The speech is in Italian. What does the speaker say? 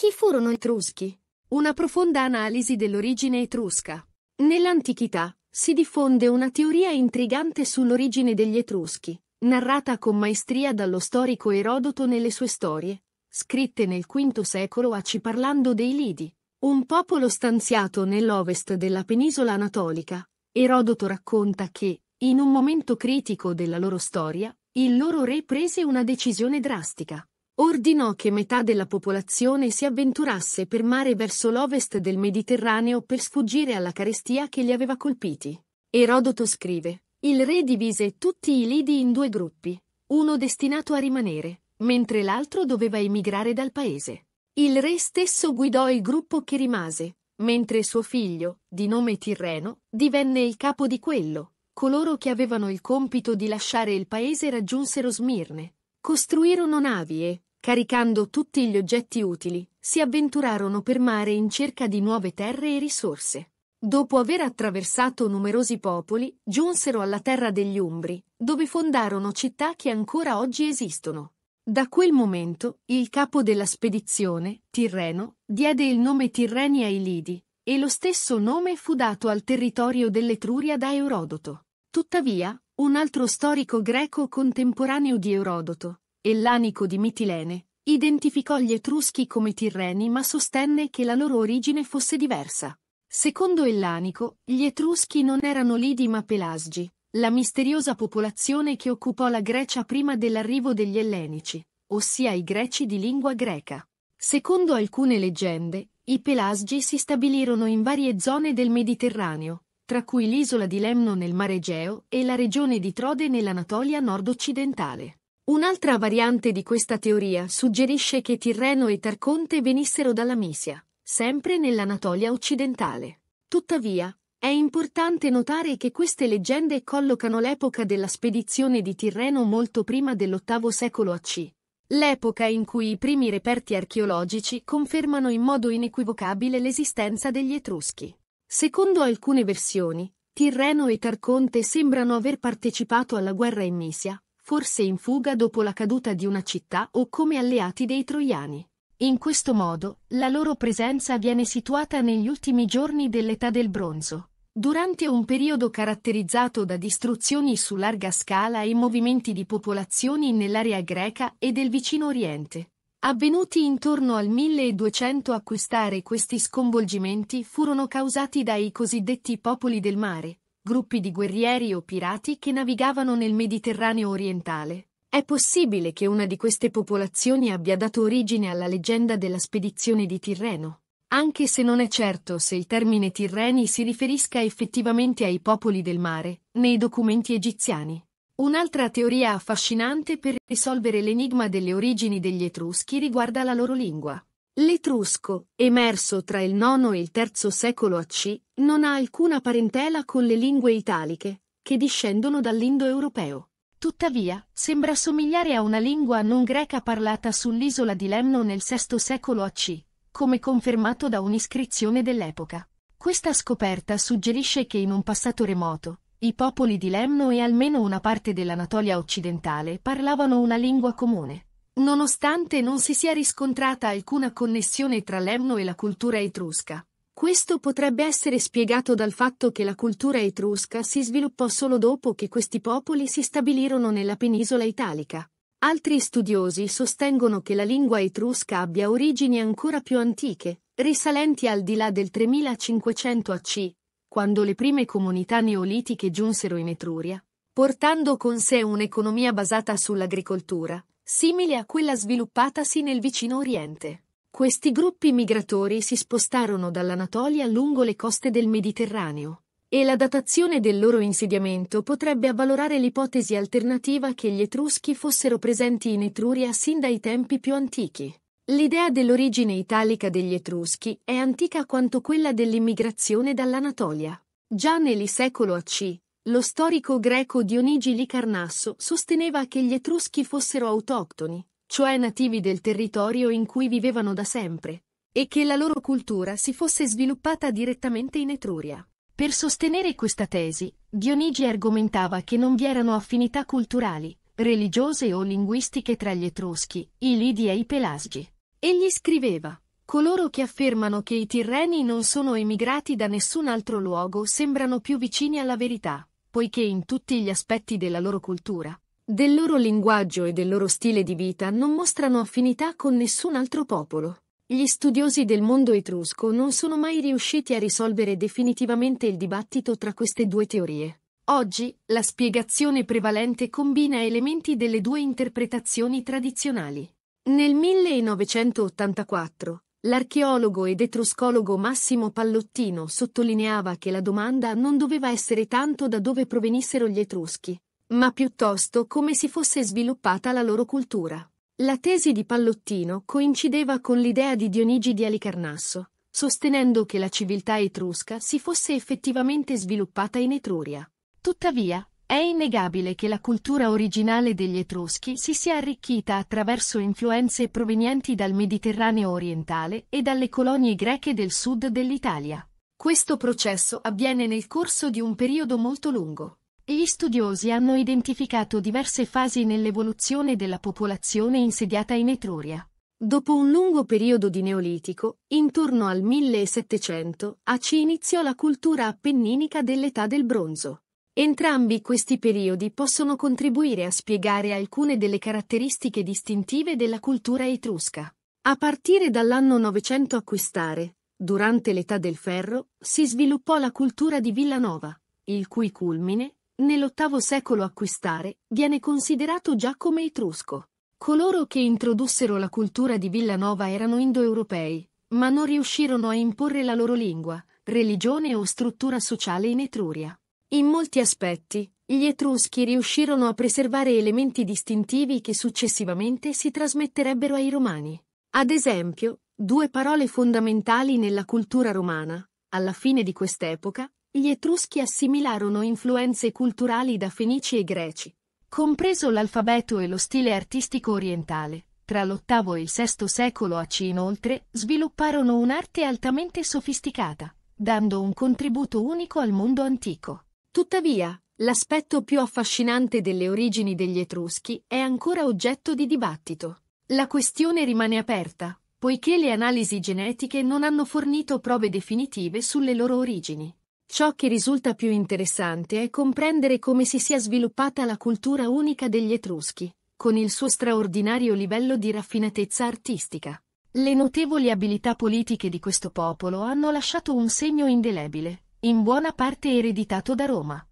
Chi furono gli Etruschi? Una profonda analisi dell'origine etrusca. Nell'antichità si diffonde una teoria intrigante sull'origine degli Etruschi, narrata con maestria dallo storico Erodoto nelle sue storie, scritte nel V secolo AC parlando dei Lidi, un popolo stanziato nell'ovest della penisola anatolica. Erodoto racconta che, in un momento critico della loro storia, il loro re prese una decisione drastica ordinò che metà della popolazione si avventurasse per mare verso l'ovest del Mediterraneo per sfuggire alla carestia che li aveva colpiti. Erodoto scrive, il re divise tutti i lidi in due gruppi, uno destinato a rimanere, mentre l'altro doveva emigrare dal paese. Il re stesso guidò il gruppo che rimase, mentre suo figlio, di nome Tirreno, divenne il capo di quello. Coloro che avevano il compito di lasciare il paese raggiunsero Smirne, costruirono navi e, Caricando tutti gli oggetti utili, si avventurarono per mare in cerca di nuove terre e risorse. Dopo aver attraversato numerosi popoli, giunsero alla terra degli Umbri, dove fondarono città che ancora oggi esistono. Da quel momento, il capo della spedizione, Tirreno, diede il nome Tirreni ai Lidi, e lo stesso nome fu dato al territorio dell'Etruria da Erodoto. Tuttavia, un altro storico greco contemporaneo di Erodoto, e l'anico di Mitilene, identificò gli Etruschi come Tirreni ma sostenne che la loro origine fosse diversa. Secondo Ellanico, gli Etruschi non erano Lidi ma Pelasgi, la misteriosa popolazione che occupò la Grecia prima dell'arrivo degli Ellenici, ossia i greci di lingua greca. Secondo alcune leggende, i Pelasgi si stabilirono in varie zone del Mediterraneo, tra cui l'isola di Lemno nel mare Egeo e la regione di Trode nell'Anatolia nord-occidentale. Un'altra variante di questa teoria suggerisce che Tirreno e Tarconte venissero dalla Misia, sempre nell'Anatolia occidentale. Tuttavia, è importante notare che queste leggende collocano l'epoca della spedizione di Tirreno molto prima dell'VIII secolo AC, l'epoca in cui i primi reperti archeologici confermano in modo inequivocabile l'esistenza degli Etruschi. Secondo alcune versioni, Tirreno e Tarconte sembrano aver partecipato alla guerra in Misia, forse in fuga dopo la caduta di una città o come alleati dei troiani. In questo modo, la loro presenza viene situata negli ultimi giorni dell'età del bronzo, Durante un periodo caratterizzato da distruzioni su larga scala e movimenti di popolazioni nell'area greca e del vicino Oriente. Avvenuti intorno al 1200 acquistare questi sconvolgimenti furono causati dai cosiddetti popoli del mare, gruppi di guerrieri o pirati che navigavano nel Mediterraneo orientale. È possibile che una di queste popolazioni abbia dato origine alla leggenda della spedizione di Tirreno, anche se non è certo se il termine Tirreni si riferisca effettivamente ai popoli del mare, nei documenti egiziani. Un'altra teoria affascinante per risolvere l'enigma delle origini degli Etruschi riguarda la loro lingua. L'etrusco, emerso tra il IX e il III secolo AC, non ha alcuna parentela con le lingue italiche, che discendono dall'indoeuropeo. Tuttavia, sembra somigliare a una lingua non greca parlata sull'isola di Lemno nel VI secolo AC, come confermato da un'iscrizione dell'epoca. Questa scoperta suggerisce che in un passato remoto, i popoli di Lemno e almeno una parte dell'Anatolia occidentale parlavano una lingua comune. Nonostante non si sia riscontrata alcuna connessione tra l'Emno e la cultura etrusca, questo potrebbe essere spiegato dal fatto che la cultura etrusca si sviluppò solo dopo che questi popoli si stabilirono nella penisola italica. Altri studiosi sostengono che la lingua etrusca abbia origini ancora più antiche, risalenti al di là del 3500 AC, quando le prime comunità neolitiche giunsero in Etruria, portando con sé un'economia basata sull'agricoltura, simile a quella sviluppatasi nel vicino Oriente. Questi gruppi migratori si spostarono dall'Anatolia lungo le coste del Mediterraneo, e la datazione del loro insediamento potrebbe avvalorare l'ipotesi alternativa che gli Etruschi fossero presenti in Etruria sin dai tempi più antichi. L'idea dell'origine italica degli Etruschi è antica quanto quella dell'immigrazione dall'Anatolia. Già nel secolo AC, lo storico greco Dionigi Licarnasso sosteneva che gli Etruschi fossero autoctoni, cioè nativi del territorio in cui vivevano da sempre, e che la loro cultura si fosse sviluppata direttamente in Etruria. Per sostenere questa tesi, Dionigi argomentava che non vi erano affinità culturali, religiose o linguistiche tra gli Etruschi, i Lidi e i Pelasgi. Egli scriveva Coloro che affermano che i Tirreni non sono emigrati da nessun altro luogo sembrano più vicini alla verità, poiché in tutti gli aspetti della loro cultura, del loro linguaggio e del loro stile di vita non mostrano affinità con nessun altro popolo. Gli studiosi del mondo etrusco non sono mai riusciti a risolvere definitivamente il dibattito tra queste due teorie. Oggi, la spiegazione prevalente combina elementi delle due interpretazioni tradizionali. Nel 1984, L'archeologo ed etruscologo Massimo Pallottino sottolineava che la domanda non doveva essere tanto da dove provenissero gli etruschi, ma piuttosto come si fosse sviluppata la loro cultura. La tesi di Pallottino coincideva con l'idea di Dionigi di Alicarnasso, sostenendo che la civiltà etrusca si fosse effettivamente sviluppata in Etruria. Tuttavia, è innegabile che la cultura originale degli Etruschi si sia arricchita attraverso influenze provenienti dal Mediterraneo orientale e dalle colonie greche del sud dell'Italia. Questo processo avviene nel corso di un periodo molto lungo. Gli studiosi hanno identificato diverse fasi nell'evoluzione della popolazione insediata in Etruria. Dopo un lungo periodo di Neolitico, intorno al 1700, a ci iniziò la cultura appenninica dell'età del bronzo. Entrambi questi periodi possono contribuire a spiegare alcune delle caratteristiche distintive della cultura etrusca. A partire dall'anno 900 acquistare, durante l'età del ferro, si sviluppò la cultura di Villanova, il cui culmine, nell'ottavo secolo acquistare, viene considerato già come etrusco. Coloro che introdussero la cultura di Villanova erano indoeuropei, ma non riuscirono a imporre la loro lingua, religione o struttura sociale in Etruria. In molti aspetti, gli Etruschi riuscirono a preservare elementi distintivi che successivamente si trasmetterebbero ai Romani. Ad esempio, due parole fondamentali nella cultura romana, alla fine di quest'epoca, gli Etruschi assimilarono influenze culturali da Fenici e Greci, compreso l'alfabeto e lo stile artistico orientale. Tra l'VIII e il VI secolo a C inoltre svilupparono un'arte altamente sofisticata, dando un contributo unico al mondo antico. Tuttavia, l'aspetto più affascinante delle origini degli Etruschi è ancora oggetto di dibattito. La questione rimane aperta, poiché le analisi genetiche non hanno fornito prove definitive sulle loro origini. Ciò che risulta più interessante è comprendere come si sia sviluppata la cultura unica degli Etruschi, con il suo straordinario livello di raffinatezza artistica. Le notevoli abilità politiche di questo popolo hanno lasciato un segno indelebile, in buona parte ereditato da Roma.